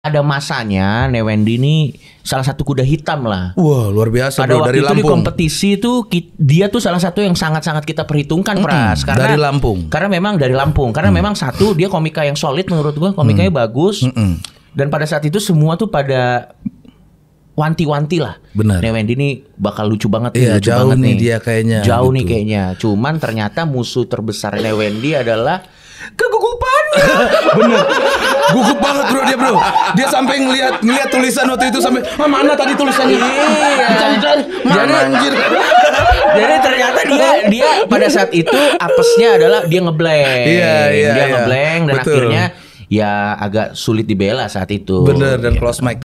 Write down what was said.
ada masanya Newendi ini salah satu kuda hitam lah. Wah luar biasa. Pada bro, waktu dari itu Lampung. di kompetisi itu dia tuh salah satu yang sangat-sangat kita perhitungkan mm -hmm. Pras karena dari Lampung. Karena memang dari Lampung. Karena mm. memang satu dia komika yang solid menurut gua komikanya mm. bagus. Mm -hmm. Dan pada saat itu semua tuh pada wanti-wanti lah. Benar. Newendi ini bakal lucu banget iya, Lucu jauh banget nih dia kayaknya. Jauh gitu. nih kayaknya. Cuman ternyata musuh terbesar Newendi adalah kegugupan. Bener. Gugup banget bro dia bro. Dia sampai ngeliat ngelihat tulisan waktu itu sampai ah, mana tadi tulisannya? Iya. jangan jangan anjir. Jadi ternyata dia dia pada saat itu apesnya adalah dia ngeblank. Iya iya. Dia iya. ngeblank dan Betul. akhirnya ya agak sulit dibela saat itu. Bener dan close mic.